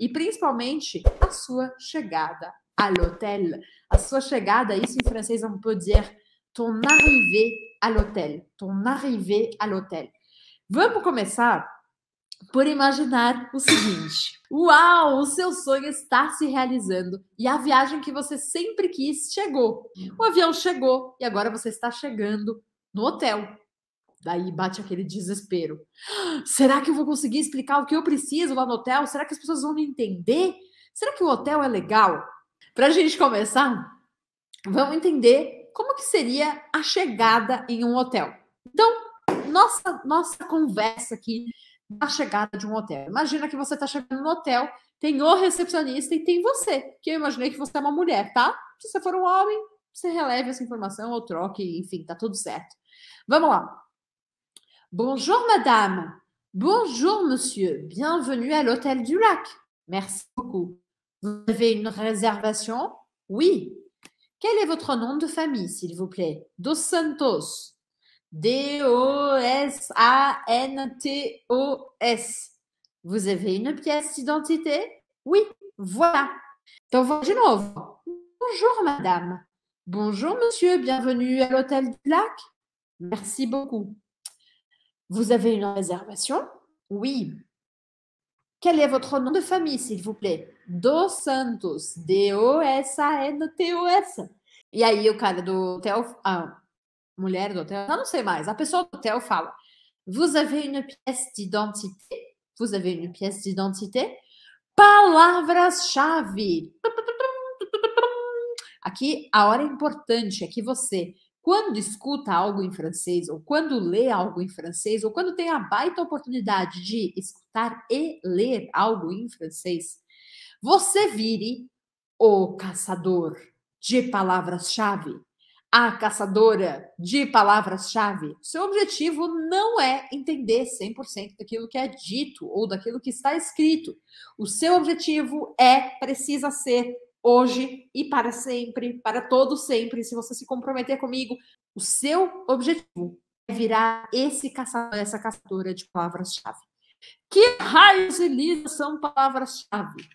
e principalmente a sua chegada à l'hôtel. A sua chegada, isso em francês on peut dizer ton arrivée à l'hôtel. Ton arrivée à l'hôtel. Vamos começar por imaginar o seguinte: Uau, o seu sonho está se realizando e a viagem que você sempre quis chegou. O avião chegou e agora você está chegando no hotel. Daí bate aquele desespero. Será que eu vou conseguir explicar o que eu preciso lá no hotel? Será que as pessoas vão me entender? Será que o hotel é legal? Para a gente começar, vamos entender como que seria a chegada em um hotel. Então, nossa, nossa conversa aqui na chegada de um hotel. Imagina que você está chegando no hotel, tem o recepcionista e tem você, que eu imaginei que você é uma mulher, tá? Se você for um homem, você releve essa informação ou troque, enfim, tá tudo certo. Vamos lá. Bonjour madame. Bonjour monsieur. Bienvenue à l'hôtel du lac. Merci beaucoup. Vous avez une réservation Oui. Quel est votre nom de famille, s'il vous plaît Dos Santos. D-O-S-A-N-T-O-S. Vous avez une pièce d'identité Oui, voilà. Dans votre Bonjour, madame. Bonjour, monsieur. Bienvenue à l'hôtel du lac. Merci beaucoup. Vous avez une réservation Oui. Quel est votre nom de famille, s'il vous plaît? Dos Santos. D-O-S-A-N-T-O-S. E aí o cara do hotel, a mulher do hotel, não sei mais, a pessoa do hotel fala: Vous avez une pièce d'identité? Vous avez une pièce d'identité? Palavras-chave. Aqui a hora é importante, é que você quando escuta algo em francês, ou quando lê algo em francês, ou quando tem a baita oportunidade de escutar e ler algo em francês, você vire o caçador de palavras-chave, a caçadora de palavras-chave. Seu objetivo não é entender 100% daquilo que é dito ou daquilo que está escrito. O seu objetivo é, precisa ser hoje e para sempre, para todo sempre, se você se comprometer comigo, o seu objetivo é virar esse caçador, essa caçadora de palavras-chave. Que raios e lisas são palavras-chave?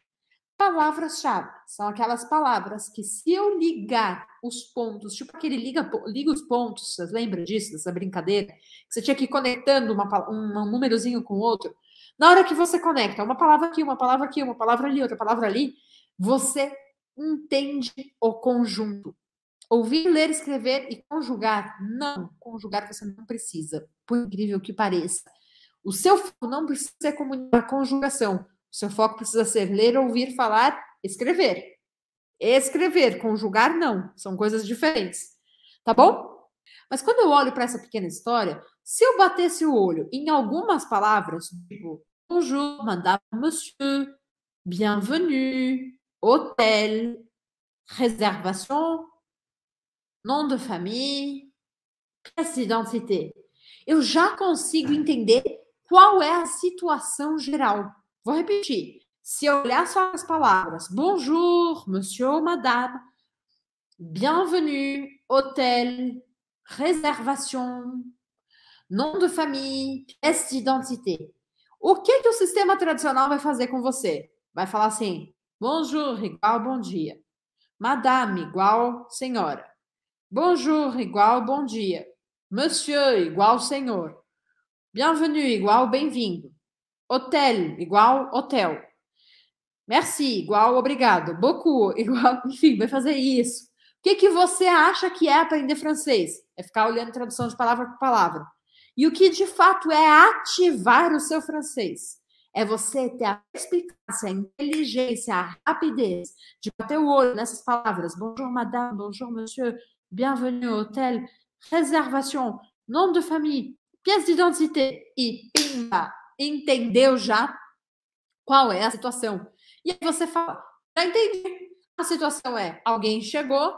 Palavras-chave são aquelas palavras que, se eu ligar os pontos, tipo aquele liga, liga os pontos, vocês lembram disso, dessa brincadeira? Você tinha que ir conectando uma, um, um númerozinho com o outro. Na hora que você conecta uma palavra aqui, uma palavra aqui, uma palavra ali, outra palavra ali, você entende o conjunto. Ouvir, ler, escrever e conjugar. Não, conjugar você não precisa, por incrível que pareça. O seu foco não precisa ser comunicar conjugação. O seu foco precisa ser ler, ouvir, falar, escrever. Escrever, conjugar não, são coisas diferentes. Tá bom? Mas quando eu olho para essa pequena história, se eu batesse o olho em algumas palavras, tipo bonjour, madame, monsieur, bienvenue, hôtel, reservação, nome de família, peça de identidade. Eu já consigo entender qual é a situação geral. Vou repetir. Se eu olhar só as palavras bonjour, monsieur, madame, bienvenue, hôtel, reservação, nome de família, peça de identidade. O que, que o sistema tradicional vai fazer com você? Vai falar assim: Bonjour, igual bom dia. Madame, igual senhora. Bonjour, igual bom dia. Monsieur, igual senhor. Bienvenue, igual bem-vindo. Hotel, igual hotel. Merci, igual obrigado. Beaucoup, igual, enfim, vai fazer isso. O que, que você acha que é aprender francês? É ficar olhando tradução de palavra por palavra. E o que de fato é ativar o seu francês? É você ter a explicação, a inteligência, a rapidez de bater o olho nessas palavras. Bonjour, madame, bonjour, monsieur, bienvenue au hôtel, reservação, nome de família, pièce d'identité e pimba, entendeu já qual é a situação. E aí você fala, já entendi. A situação é, alguém chegou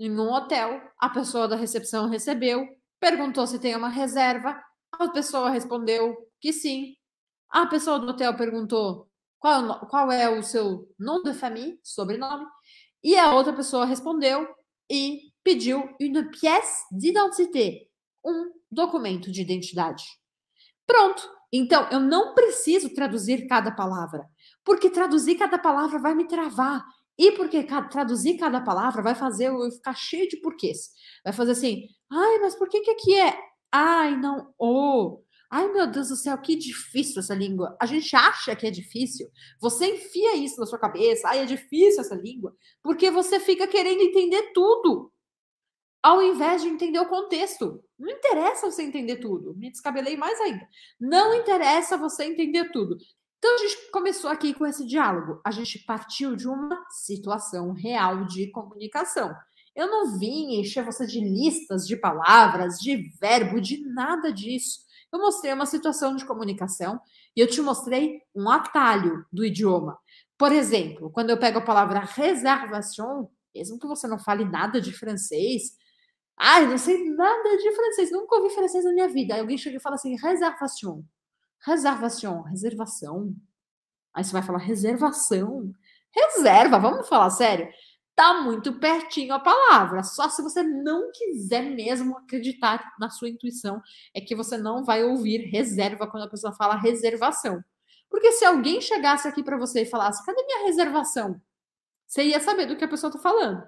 em um hotel, a pessoa da recepção recebeu, perguntou se tem uma reserva, a pessoa respondeu que sim, a ah, pessoa do hotel perguntou qual, é qual é o seu nome de família, sobrenome, e a outra pessoa respondeu e pediu une pièce d'identité, um documento de identidade. Pronto. Então, eu não preciso traduzir cada palavra, porque traduzir cada palavra vai me travar. E porque traduzir cada palavra vai fazer eu ficar cheio de porquês. Vai fazer assim, ai, mas por que que aqui é? Ai, não, oh. Ai, meu Deus do céu, que difícil essa língua. A gente acha que é difícil. Você enfia isso na sua cabeça. Ai, é difícil essa língua. Porque você fica querendo entender tudo. Ao invés de entender o contexto. Não interessa você entender tudo. Me descabelei mais ainda. Não interessa você entender tudo. Então a gente começou aqui com esse diálogo. A gente partiu de uma situação real de comunicação. Eu não vim encher você de listas, de palavras, de verbo, de nada disso eu mostrei uma situação de comunicação e eu te mostrei um atalho do idioma. Por exemplo, quando eu pego a palavra reservation, mesmo que você não fale nada de francês, ah, eu não sei nada de francês, nunca ouvi francês na minha vida. Aí alguém chega e fala assim, reservation, reservation, reservação. Aí você vai falar reservação, reserva, vamos falar sério tá muito pertinho a palavra. Só se você não quiser mesmo acreditar na sua intuição é que você não vai ouvir reserva quando a pessoa fala reservação. Porque se alguém chegasse aqui para você e falasse: "Cadê minha reservação?", você ia saber do que a pessoa está falando.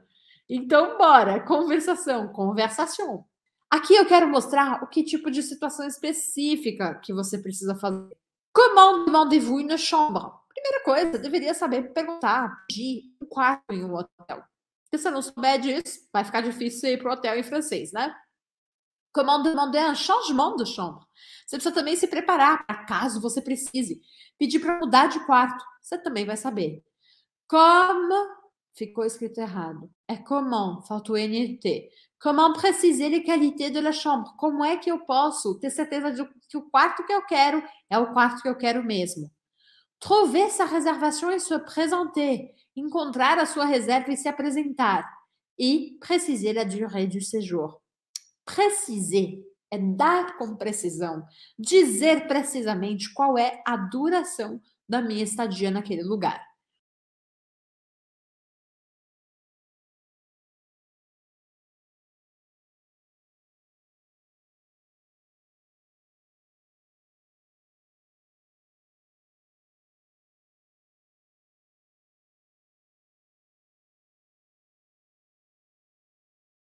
Então, bora, conversação, conversação. Aqui eu quero mostrar o que tipo de situação específica que você precisa fazer. Comment demandez-vous une chambre? Primeira coisa, deveria saber perguntar, de um quarto em um hotel. Se você não souber disso, vai ficar difícil ir para o hotel em francês, né? Comment demander un changement de chambre. Você precisa também se preparar para caso você precise. Pedir para mudar de quarto. Você também vai saber. Como ficou escrito errado. É comment, faltou NT. Comment préciser les qualités de la chambre? Como é que eu posso ter certeza de que o quarto que eu quero é o quarto que eu quero mesmo? Trouver essa reservação e se apresentar, Encontrar a sua reserva e se apresentar. E precisar a durée du séjour. precisar é dar com precisão, dizer precisamente qual é a duração da minha estadia naquele lugar.